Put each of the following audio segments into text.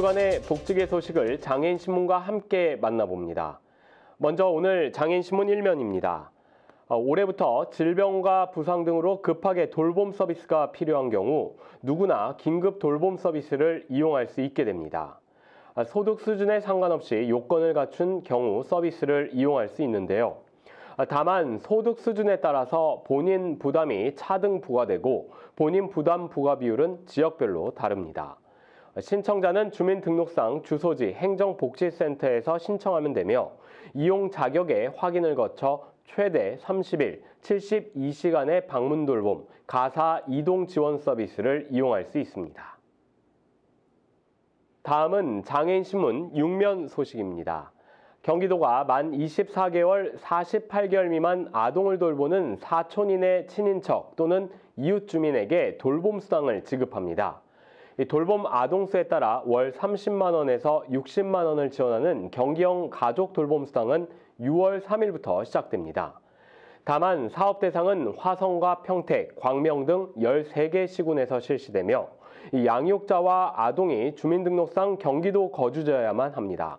주간의 복지계 소식을 장애인신문과 함께 만나봅니다. 먼저 오늘 장애인신문 1면입니다. 어, 올해부터 질병과 부상 등으로 급하게 돌봄 서비스가 필요한 경우 누구나 긴급 돌봄 서비스를 이용할 수 있게 됩니다. 아, 소득 수준에 상관없이 요건을 갖춘 경우 서비스를 이용할 수 있는데요. 아, 다만 소득 수준에 따라서 본인 부담이 차등 부과되고 본인 부담 부과 비율은 지역별로 다릅니다. 신청자는 주민등록상 주소지 행정복지센터에서 신청하면 되며 이용 자격의 확인을 거쳐 최대 30일 72시간의 방문 돌봄, 가사 이동 지원 서비스를 이용할 수 있습니다. 다음은 장애인신문 6면 소식입니다. 경기도가 만 24개월 48개월 미만 아동을 돌보는 사촌인의 친인척 또는 이웃 주민에게 돌봄 수당을 지급합니다. 돌봄 아동수에 따라 월 30만 원에서 60만 원을 지원하는 경기형 가족 돌봄 수당은 6월 3일부터 시작됩니다. 다만 사업 대상은 화성과 평택, 광명 등 13개 시군에서 실시되며 양육자와 아동이 주민등록상 경기도 거주자여야만 합니다.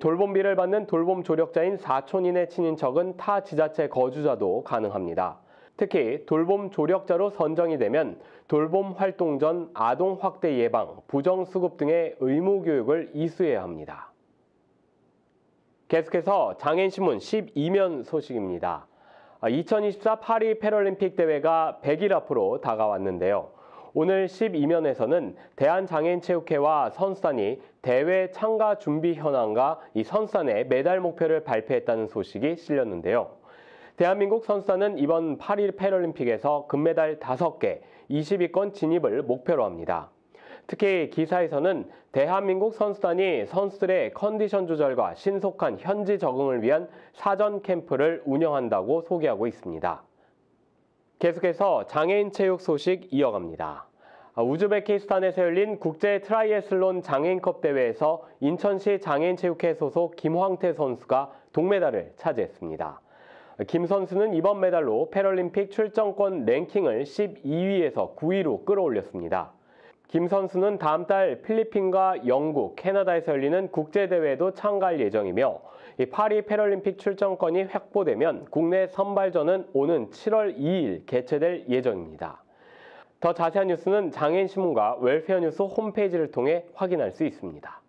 돌봄비를 받는 돌봄 조력자인 사촌인의 친인척은 타 지자체 거주자도 가능합니다. 특히 돌봄 조력자로 선정이 되면 돌봄 활동 전 아동 확대 예방, 부정수급 등의 의무 교육을 이수해야 합니다. 계속해서 장애인신문 12면 소식입니다. 2024 아, 파리 패럴림픽 대회가 100일 앞으로 다가왔는데요. 오늘 12면에서는 대한장애인체육회와 선수단이 대회 참가 준비 현황과 이 선수단의 메달 목표를 발표했다는 소식이 실렸는데요. 대한민국 선수단은 이번 8리 패럴림픽에서 금메달 5개, 20위권 진입을 목표로 합니다. 특히 기사에서는 대한민국 선수단이 선수들의 컨디션 조절과 신속한 현지 적응을 위한 사전 캠프를 운영한다고 소개하고 있습니다. 계속해서 장애인 체육 소식 이어갑니다. 우즈베키스탄에서 열린 국제 트라이애슬론 장애인컵 대회에서 인천시 장애인체육회 소속 김황태 선수가 동메달을 차지했습니다. 김 선수는 이번 메달로 패럴림픽 출전권 랭킹을 12위에서 9위로 끌어올렸습니다. 김 선수는 다음 달 필리핀과 영국, 캐나다에서 열리는 국제대회에도 참가할 예정이며 파리 패럴림픽 출전권이 확보되면 국내 선발전은 오는 7월 2일 개최될 예정입니다. 더 자세한 뉴스는 장애인신문과 웰페어뉴스 홈페이지를 통해 확인할 수 있습니다.